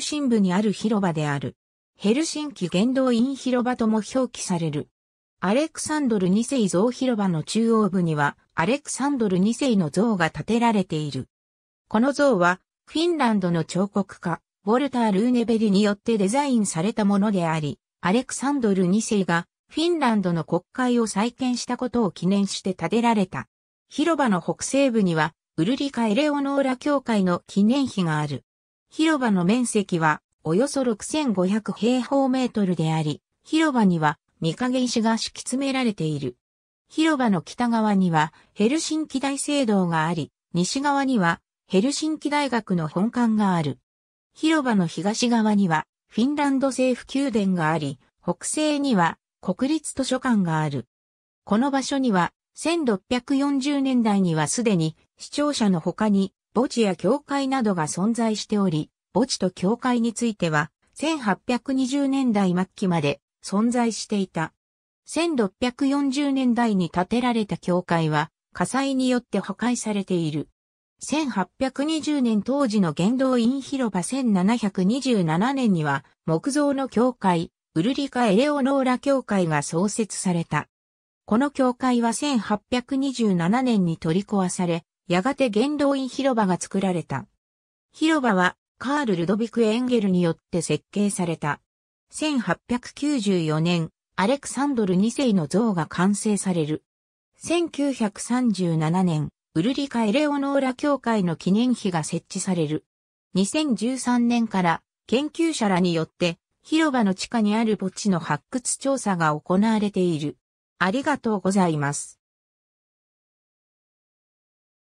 中心部にある広場である。ヘルシンキ原動院広場とも表記される。アレクサンドル2世像広場の中央部には、アレクサンドル2世の像が建てられている。この像は、フィンランドの彫刻家、ウォルター・ルーネベリによってデザインされたものであり、アレクサンドル2世がフィンランドの国会を再建したことを記念して建てられた。広場の北西部には、ウルリカ・エレオノーラ教会の記念碑がある。広場の面積はおよそ6500平方メートルであり、広場には三陰石が敷き詰められている。広場の北側にはヘルシンキ大聖堂があり、西側にはヘルシンキ大学の本館がある。広場の東側にはフィンランド政府宮殿があり、北西には国立図書館がある。この場所には1640年代にはすでに視聴者の他に墓地や教会などが存在しており、墓地と教会については、1820年代末期まで存在していた。1640年代に建てられた教会は火災によって破壊されている。1820年当時の元動院広場1727年には木造の教会、ウルリカ・エレオノーラ教会が創設された。この教会は1827年に取り壊され、やがて元老院広場が作られた。広場はカール・ルドビク・エンゲルによって設計された。1894年、アレクサンドル2世の像が完成される。1937年、ウルリカ・エレオノーラ教会の記念碑が設置される。2013年から研究者らによって広場の地下にある墓地の発掘調査が行われている。ありがとうございます。